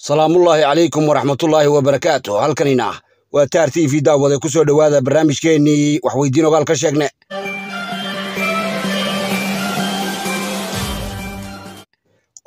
salaamullaahi calaykum waraxmatullaahi wabarakaatu halkanina ah waa taar t v daawade ku soo dhowaada barnaamijkeennii waxweydiin ogaal ka sheegne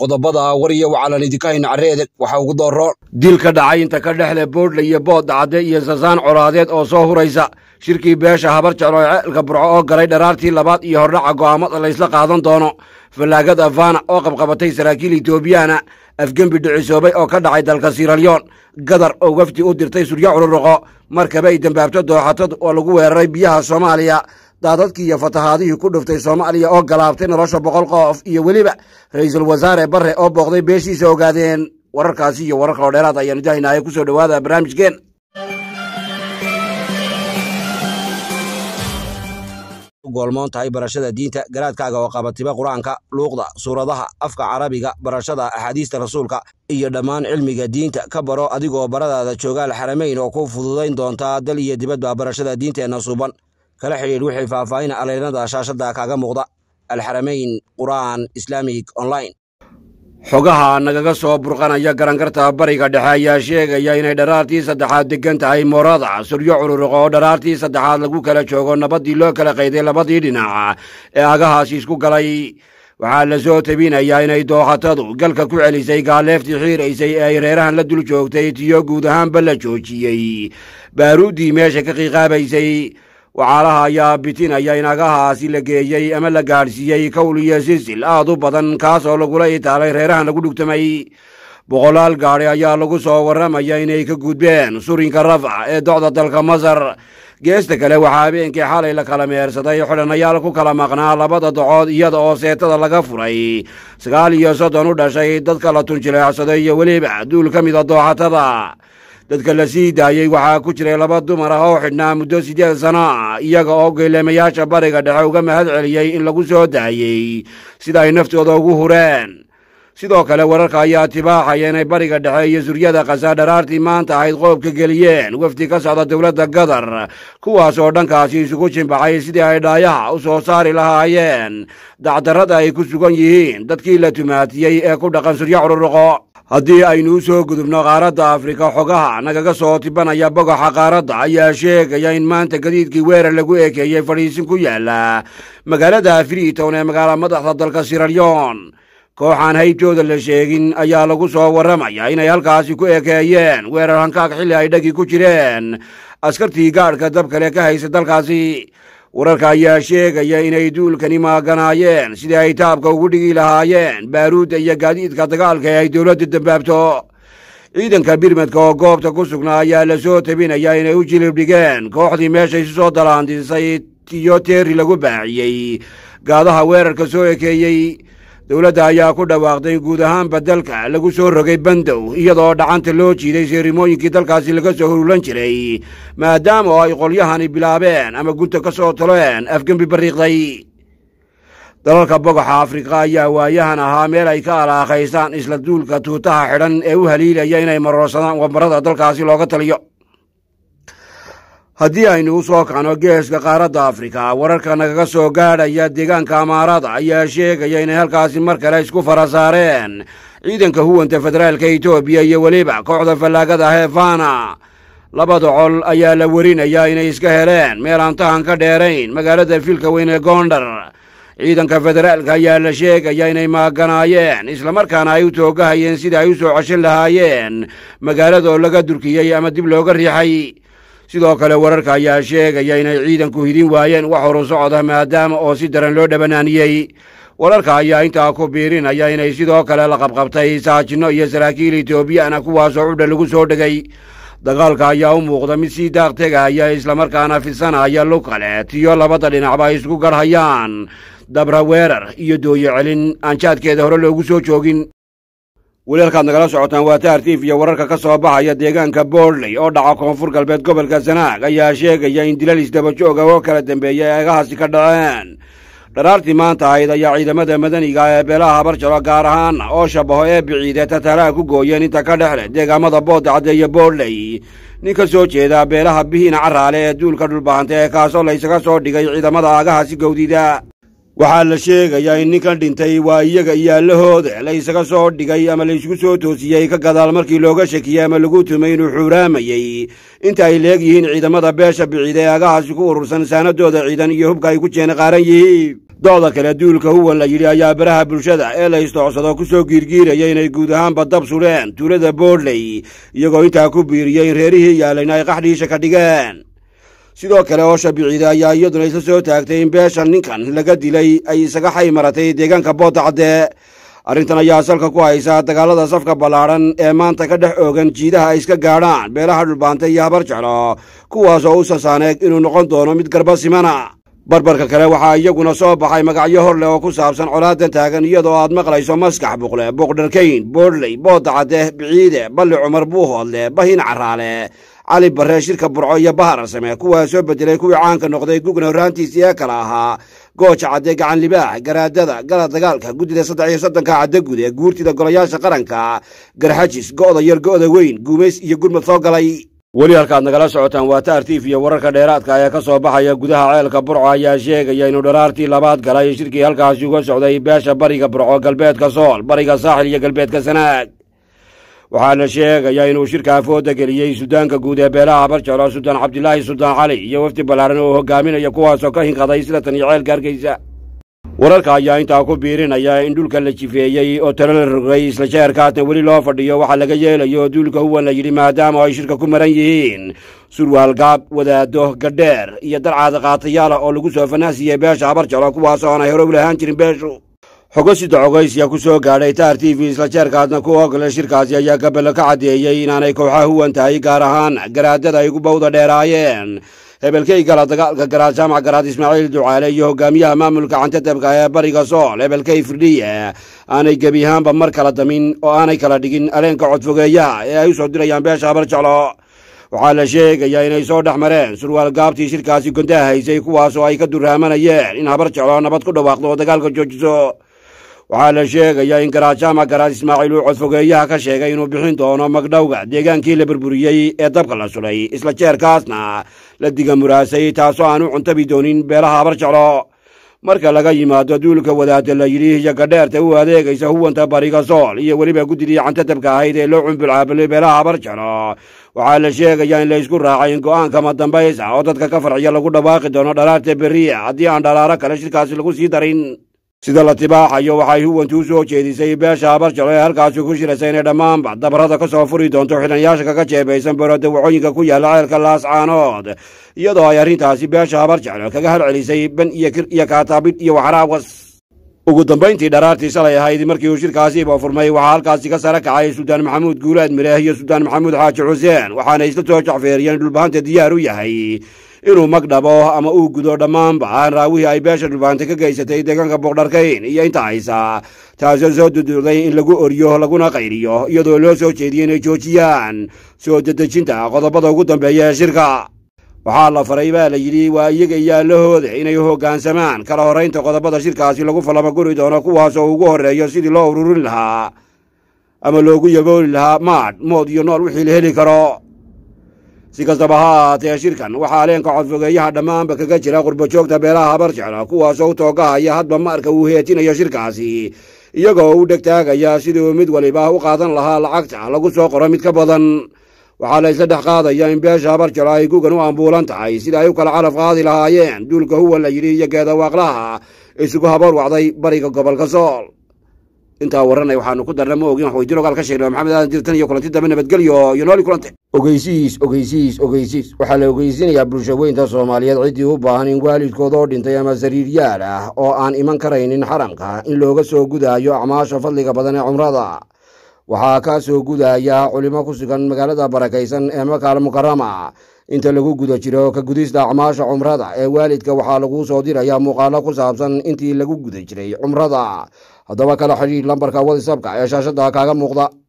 qodobada war iyo idinka hayna carreedeg waxaa ugu doorroon dil ka dhacay inta ka dhexle boodhle iyo boodda cadde iyo sasaan colaadeed oo soo huraysa shirkii beesha habar jeclo ee ceelka burco oo galay dharaartii labaad iyo hordhaca go'aamada laysla qaadan doono fallaagada afana oo qabqabatay saraakiil etoobiyana afgembi dhicisoobay oo ka dhacay dalka siralyon gadar oo wafdi u dirtay suryo cururuqo markaba ay dembaabto dooxatad oo lagu weeraray biyaha soomaaliya daadadkii iyo fatahaadihii ku dhuftay soomaaliya oo galaabtay nolosha boqol qoof iyo weliba ra'iisul wasaare barre oo booqday beeshiisa ogaadeen wararkaasi iyo warar kaloo dheeraad ayaanu dahaynaaye ku soo dhowaada barnaamijkeen goolmoon tahay barashada diinta garaadkaaga oo qabatiba qur-aanka luuqda suuradaha afka carabiga barashada axaadiista rasuulka iyo dhammaan cilmiga diinta ka baro adigoo baradaada jooga alxarameyn oo ku fududayn doontaa dal iyo dibadba barashada diinteenna suuban kala xidhiidh wixii faahfaahin aleenada shaashada kaaga muuqda alxaramayn qur'aan islaamig online xogaha nagaga soo burqanaya garangarta bariga dhexe ayaa sheegaya inay dharaartii saddexaad deggan tahay morada suryo culuruq oo dharaartii saddexaad lagu kala joogo nabaddii loo kala qayday labadii dhinac ee agahaasi isku galay waxaa la soo tebinayaa inay dooxatadu galka ku celisay gaaleeftii xiiraysay ee ay reerahan la dul joogtay tiyo guud ahaanba la joojiyey baaruuddii meesha ka qiiqaabaysay wacaalaha ayaa bitinaya in agahaasi la geeyey ama la gaadhsiiyey kowl iyo sisil aad u badan kaasoo lagula itaalay reerahan lagu dhugtamay boqolaal gaadhi ayaa lagu soo warramaya inay ka gudbeen surinka rafc ee docda dalka masar geesta kale waxaa habeenkii xalay la kala meersaday xidhanayaal ku kala maqnaa labada docood iyada oo seetada laga furay sagaal iyo soddon u dhashay dadka la tunjileecsaday iyo weliba duul ka mida dooxatada dadka la sii daayey waxaa ku jiray laba dumar ah oo xidhnaa muddo siddeed sano ah iyaga oo geeleemayaasha bariga dhexe uga mahad celiyey in lagu soo daayey sida ay naftooda ugu hureen sidoo kale wararka ayaa tibaaxaya inay bariga dhexe iyo suryada khasaar dharaartii maanta ahayd qoobka geliyeen wafdi ka socda dowladda gadar kuwaas oo dhankaasi isugu jimbaxay sidii ay dhaayaha u soo saari lahaayeen dacdarrada ay ku sugan yihiin dadkii la tumaatiyey ee ku dhaqan suryo cururuqo haddii aynu u soo gudubno qaaradda afrika xogaha nagaga soo tibanaya bogaxa qaaradda ayaa sheegaya in maanta gadiidkii weerar lagu ekeeyey fadhiisin ku yaala magaalada freetown ee magaala madaxda dalka siralyon kooxaan haybtooda la sheegin ayaa lagu soo warramaya inay halkaasi ku ekeeyeen weerar hankaag xilli ay dhagii ku jireen askartii gaadhka dab kale ka haysa dalkaasi wararka ayaa sheegaya inay duulkani maaganaayeen sidii ay taabka ugu dhigi lahaayeen baaruudda iyo gaadiidka dagaalka ee ay dowladda dambaabto ciidanka birmadka oo goobta ku sugnaa ayaa la soo tabinaya inay u jilibdhigeen kooxdii meesha isu soo dalaandisay iyo teeri lagu baaciyey gaadaha weerarka soo ekeeyey dowladda ayaa ku dhawaaqday guud ahaanba dalka lagu soo rogay bandow iyadoo dhacanta loo jiiday seerimooyinkii dalkaasi laga soo hurulan jiray maadaama oo ay qolyahani bilaabeen ama gunta ka soo taleen afgembi bariiqday dalalka bogoxa afrika ayaa waayahan ahaa meel ay ka alaaqaysaan isla duulka tuutaha xidhan ee u haliilaya inay maroorsadaan wamarada dalkaasi looga taliyo haddii aynu u soo kacno geeska qaaradda afrika wararka nagaga soo gaadhaya deegaanka amaarada ayaa sheegaya inay halkaasi mar kale isku fara saareen ciidanka huwanta federaalka etoobiya iyo weliba kooxda fallaagada heefana labada col ayaa la werinayaa inay iska heleen meel aan tahan ka dheerayn magaalada filka weyn ee goondhar ciidanka federaalka ayaa la sheegaya inay maaganaayeen islamarkaana ay u toogahayeen sida ay u soo ceshan lahaayeen magaalada oo laga durkiyey ama dib looga riixay sidoo kale wararka ayaa sheegaya inay ciidanku hidin waayeen wax horu socda maadaama oo si daran loo dhabanaaniyey wararka ayaa intaa ku biirinaya inay sidoo kale la qabqabtay saajinno iyo saraakiil etoobiyana kuwaasoo cudha lagu soo dhegay dagaalka ayaa u muuqda mid sii daaq tegaya islamarkaana fidsanaya lug kaleet iyo labada dhinacba ay isku garhayaan dabra weerar iyo dooyo celin aan jaadkeeda hore loogu soo joogin weli halkaad nagala socotaan waa taartiif iyo wararka ka soo baxaya deegaanka boorley oo dhaca koonfur galbeed gobolka sanaag ayaa sheegaya in dilal isdabajooga ah oo kala dambeeya ay agahaasi ka dhaceen dharaartii maanta ahayd ayaa ciidamada madaniga ah ee beelaha habarjalo gaar ahaana oo shabaho ee biciide tataraha ku gooyeen inta ka dhexleh deegaamada booda iyo boorley nin ka soo jeeda beelaha bihiina caraale ee duulka dhulbaantay ee kaasoo laysaga soo dhigay ciidamada aagahaasi gowdida waxaa la sheegayaa in ninkan dhintay waa iyaga iyo allahooda la isaga soo dhigay ama laysku soo toosiyey ka gadaal markii looga shakiyey ama lagu tumay inuu xuuraamayey inta ay leegyihiin ciidamada beesha bicid ee agahaasi ku urursan saanadooda ciidan iyo hubka ay ku jeena qaaran yihiin dooda kale duulka huwan la yidhi ayaa baraha bulshada ee la istoocsado kusoo soo giirgiiraya inay guud ahaanba dab suleen tuulada boodley iyagoo intaa ku biiriyey in reerihii yaalayna ay qaxdhiisha ka dhigeen sidoo kale oo shaabiciide ayaa iyaduna isla soo taagtay in beeshan ninkan laga dilay ay isaga xaymaratay deegaanka boodacadde arrintan ayaa salka ku haysa dagaalada safka ballaadhan ee maanta ka dhex oogan jiidaha ay iska gaadhaan beelaha dhulbaantay iyo habar jeclo kuwaas oo u sasaaneeg inuu noqon doono mid garba simana barbarka kale waxaa iyaguna soo baxay magacyo hor oo ku saabsan colaadan taagan iyadoo aad maqlayso maskax buqle buqdharkayn boodhley boodda biciide balli cumar buu hoodle bahin carraale cali barre shirka burco iyo bahar samee kuwaa soo bedelay kuwii caanka noqday gugna horraantiisii ee kala ahaa gooja cadde gacan libaax garaadada gala dagaalka guddida saddex iyo soddonka cadde gude guurtida golayaasha qaranka garxajis go'da yar go'da weyn guumays iyo gurmad soo galay weli halkaad nagala socotaan waa taartiif iyo wararka dheeraadka ee ka soo baxaya gudaha ceelka burco ayaa sheegaya inuu dharaartii labaad galay shirkii halkaasi uga socday beesha bariga burco galbeedka sool bariga saaxil iyo galbeedka sanaag waxaa la sheegayaa inuu shirka afooda geliyey sudaanka guud ee beelaha abarjaro sudan cabdilaahi suldaan cali iyo wafdi ballaaran oo hogaaminaya kuwaasoo ka hinqaday silatan iyo ceelka hargeysa wararka ayaa intaa ku biirinaya in dhulka la jifeeyey oo talo la rogay isla jeerkaasna weli loo fadhiyo waxaa laga yeelayo duulka huwan la yidhi maadaama ay shirka ku maran yihiin surwaalgaab wadaado gadheer iyo darcaada qaatayaala oo lagu soo fanaasiyey beesha habarjalo kuwaasoo aan ay horog lahaan jirin beeshu xogosidda cogays yaa ku soo gaadhay tar t v isla jeerkaadna ku ogle shirkaasi ayaa gabelo ka caddeeyey inaanay kooxaha huwan tahay gaar ahaan garaadada ay gu bawda dheeraayeen hebelkeygala dagaalka garaad jaamac garaad ismaaciil ducaale iyo hogaamiyaha maamulka cantadabka ee bariga sool hebelkey firdhiye aanay gebi ahaanba mar kala damin oo aanay kala dhigin aleenka codfogeeyaha ee ay u soo dirayaan beesha habar jeclo waxaa la sheegayaa inay soo dhex mareen surwaal gaabtii shirkaasi gondaha haysay kuwaas oo ay ka duraamanayeen in habar jeclo nabad ku dhawaaqdo oo dagaalka joojiso waxaa la sheegayaa in garaajaama ah, garaad ismaaciil uu codfogeeyaha ka sheegay inuu bixin doono magdhowga deegaankii la burburiyey ee dabka la sulay isla jeerkaasna la diga muraasay taasoo aan u cuntabi doonin beelaha habar jeclo marka laga yimaado duulka wadaadda la yidhi hiyagadheerta u adeegaysa huwanta bariga sool iyo weliba guddidii cantadabka ahayd ee loo cumbulcaabilo beelaha habar jeclo waxaa la sheegayaa in laysku raacay in go'aankama dambaysa oo dadka ka farciya lagu dhawaaqi doono dharaarta berriya haddii aan dhalaaro kale shirkaasi lagu sii darin sida la tibaaxayo waxay huwantuu soo jeedisay beesha habarjalo ee halkaasi ku shiraysa inay dhammaan baxdabarada ka soo furi doonto xidhanyaasha kaga jeebaysan baroda wacooyinka ku yaala ceelka laascaanood iyadoo ay arrintaasi beesha habarjalo kaga hal celisay ban iyo kir iyo kaataabidh iyo waxraabwas ugu dambayntii dharaartii shalay ahayd markii uu shirkaasiiba furmay waxaa halkaasi ka sara kacay ah suldaan maxamuud guulaad mireeh iyo suldaan maxamuud xaaji xuseen waxaana isla soo jacfeeriyeen dhulbahanta diyaar u yahay inuu magdhabo ama uu gudo dhammaanba aan raawihii ay beesha dhulbahante ka geysatay deegaanka boqdharkayn iyo inta haysa taasoo soo duduuday in lagu oriyo laguna qayriyo iyadoo loo soo jeediyey inay joojiyaan soo dedejinta qodobada ugu dambeeya ee shirka waxaa la faray baa la yidhi waa iyaga iyaa hooday inay hoggaansamaan kala horraynta qodobada shirkaasi lagu falamaguri doono kuwaasoo ugu horreeyo sidii loo ururin lahaa ama loogu yabooli lahaa maadh mood iyo nool wixii la heli karo si kastaba ha ahaatee shirkan waxaa leenka codfogeeyaha dhammaanba kaga jira qurbajoogta beelaha habar jecla kuwaasoo u toogahaya hadba marka uu heetinayo shirkaasi iyagoo u dhegtaagaya siduu mid waliba u qaadan lahaa lacagta lagu soo qoro mid ka badan waxaa la isla dhex qaadayaa in beesha habarjala ay gugan u ambuulan tahay sida ay u kala caraf qaadi lahaayeen duulka huwa la yidhi iyo geedawaaqlaha isugu habar wacday bariga gobolka sool intaa warranay waxaanu ku darna ma ogin wax weydiin ogaal ka sheegna maxamed aadan jirtan iyo kulanti dambe nabadgelyo iyo nooli kulante ogeysiis ogeysiis ogeysiis waxaa la ogeysinayaa ogeysiinayaa weynta soomaaliyeed ciddii u baahan in waalidkood oo dhintay ama sariiryaal ah oo aan iman karaynin xaramka in looga soo gudaayo acmaasha fadliga badan ee cumrada waxaa ka soo gudaya culimo ku sugan magaalada barakaysan ee makaal mukarama inta lagu guda jiro ka gudista acmaasha cumrada ee waalidka waxaa lagu soo dirayaa muuqaalo ku saabsan intii lagu guda jiray cumrada haddaba kala xidhiir lambarka watsapka ee shaashada kaaga muuqda